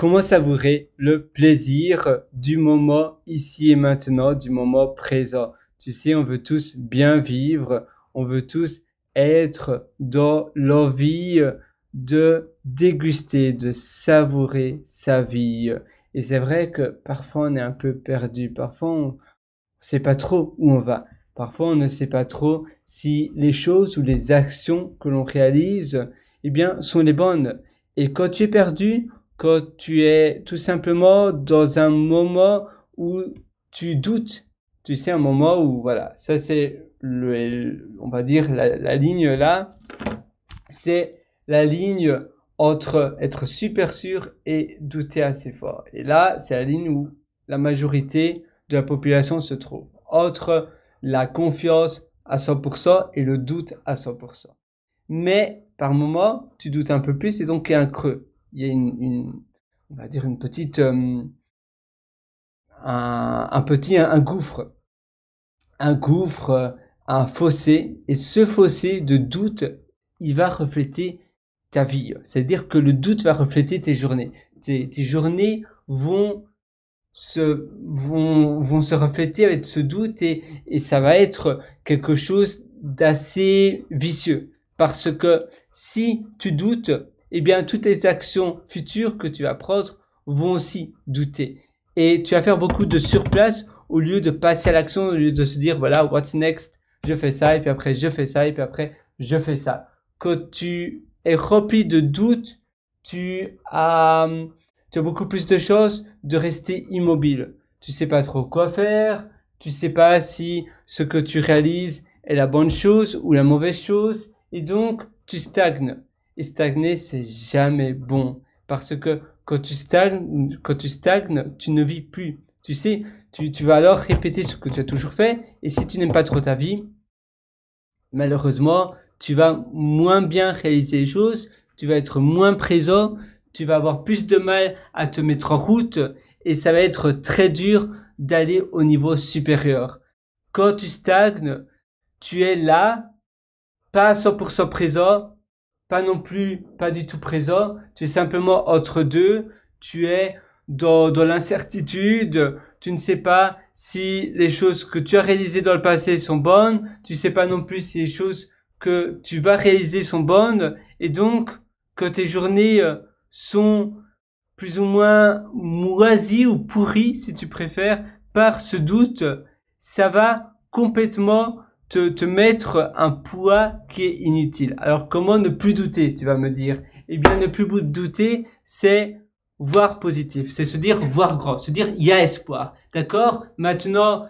comment savourer le plaisir du moment ici et maintenant, du moment présent. Tu sais, on veut tous bien vivre, on veut tous être dans l'envie de déguster, de savourer sa vie. Et c'est vrai que parfois on est un peu perdu, parfois on ne sait pas trop où on va, parfois on ne sait pas trop si les choses ou les actions que l'on réalise, eh bien, sont les bonnes. Et quand tu es perdu, quand tu es tout simplement dans un moment où tu doutes. Tu sais, un moment où, voilà, ça c'est, on va dire, la, la ligne là, c'est la ligne entre être super sûr et douter assez fort. Et là, c'est la ligne où la majorité de la population se trouve, entre la confiance à 100% et le doute à 100%. Mais par moment, tu doutes un peu plus et donc il y a un creux il y a une, on va dire une petite, un, petit, un, gouffre, un gouffre, un fossé, et ce fossé de doute, il va refléter ta vie. C'est-à-dire que le doute va refléter tes journées. Tes, journées vont se, vont, vont se refléter avec ce doute et ça va être quelque chose d'assez vicieux. Parce que si tu doutes, et eh bien, toutes les actions futures que tu vas prendre vont aussi douter. Et tu vas faire beaucoup de surplace au lieu de passer à l'action, au lieu de se dire, voilà, what's next? Je fais ça, et puis après, je fais ça, et puis après, je fais ça. Quand tu es rempli de doutes, tu as, tu beaucoup plus de chances de rester immobile. Tu sais pas trop quoi faire, tu sais pas si ce que tu réalises est la bonne chose ou la mauvaise chose, et donc, tu stagnes. Et stagner, c'est jamais bon. Parce que quand tu stagnes, quand tu stagnes, tu ne vis plus. Tu sais, tu, tu vas alors répéter ce que tu as toujours fait. Et si tu n'aimes pas trop ta vie, malheureusement, tu vas moins bien réaliser les choses. Tu vas être moins présent. Tu vas avoir plus de mal à te mettre en route. Et ça va être très dur d'aller au niveau supérieur. Quand tu stagnes, tu es là, pas à 100% présent, pas non plus, pas du tout présent, tu es simplement entre deux, tu es dans, l'incertitude, tu ne sais pas si les choses que tu as réalisées dans le passé sont bonnes, tu ne sais pas non plus si les choses que tu vas réaliser sont bonnes, et donc que tes journées euh, sont plus ou moins moisies ou pourries, si tu préfères, par ce doute, ça va complètement te, mettre un poids qui est inutile. Alors comment ne plus douter, tu vas me dire Eh bien, ne plus douter, c'est voir positif, c'est se dire voir grand, se dire il y a espoir. D'accord Maintenant,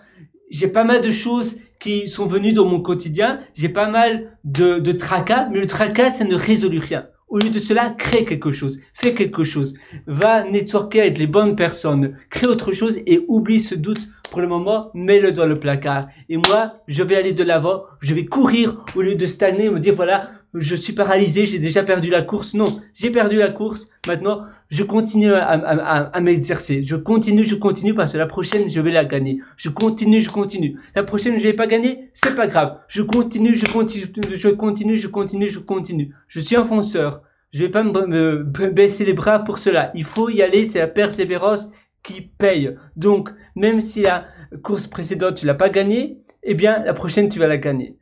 j'ai pas mal de choses qui sont venues dans mon quotidien, j'ai pas mal de, de tracas, mais le tracas, ça ne résout rien. Au lieu de cela, crée quelque chose, fais quelque chose, va networker avec les bonnes personnes, crée autre chose et oublie ce doute pour le moment, mets-le dans le placard. Et moi, je vais aller de l'avant, je vais courir au lieu de stagner et me dire voilà, je suis paralysé, j'ai déjà perdu la course. Non, j'ai perdu la course. Maintenant, je continue à, m'exercer. Je continue, je continue parce que la prochaine, je vais la gagner. Je continue, je continue. La prochaine, je vais pas gagner, c'est pas grave. Je continue, je continue, je continue, je continue, je continue. Je suis un fonceur. Je vais pas me, me baisser les bras pour cela. Il faut y aller, c'est la persévérance qui paye. Donc, même si la course précédente, tu l'as pas gagné eh bien, la prochaine, tu vas la gagner.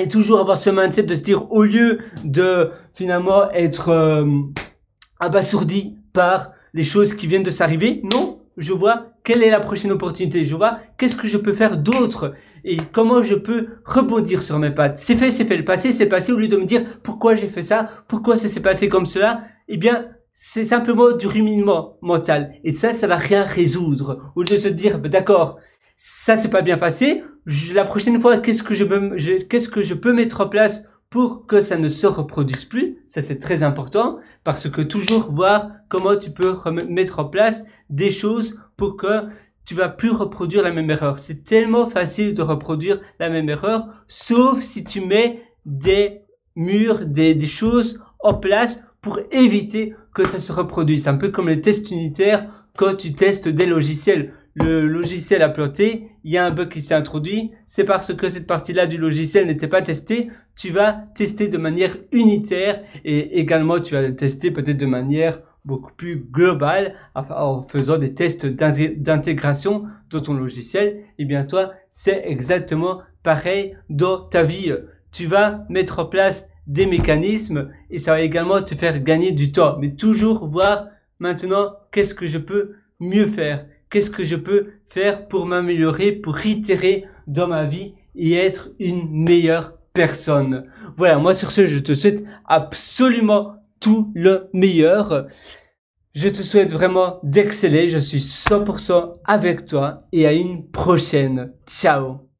Et toujours avoir ce mindset de se dire, au lieu de finalement être euh, abasourdi par les choses qui viennent de s'arriver, non, je vois quelle est la prochaine opportunité, je vois qu'est-ce que je peux faire d'autre et comment je peux rebondir sur mes pattes. C'est fait, c'est fait, le passé, c'est passé, au lieu de me dire pourquoi j'ai fait ça, pourquoi ça s'est passé comme cela, eh bien, c'est simplement du ruminement mental. Et ça, ça va rien résoudre. Ou lieu de se dire, bah, d'accord, ça s'est pas bien passé, la prochaine fois, qu'est-ce que je, qu'est-ce que je peux mettre en place pour que ça ne se reproduise plus, ça c'est très important, parce que toujours voir comment tu peux mettre en place des choses pour que tu vas plus reproduire la même erreur. C'est tellement facile de reproduire la même erreur, sauf si tu mets des murs, des, des choses en place pour éviter que ça se reproduise. un peu comme les tests unitaires quand tu testes des logiciels. Le logiciel a planté, il y a un bug qui s'est introduit, c'est parce que cette partie-là du logiciel n'était pas testée, tu vas tester de manière unitaire et également tu vas le tester peut-être de manière beaucoup plus globale en faisant des tests d'intégration dans ton logiciel. Et eh bien toi, c'est exactement pareil dans ta vie. Tu vas mettre en place des mécanismes et ça va également te faire gagner du temps. Mais toujours voir maintenant qu'est-ce que je peux mieux faire, qu'est-ce que je peux faire pour m'améliorer, pour itérer dans ma vie et être une meilleure personne. Voilà, moi sur ce, je te souhaite absolument tout le meilleur. Je te souhaite vraiment d'exceller, je suis 100% avec toi et à une prochaine. Ciao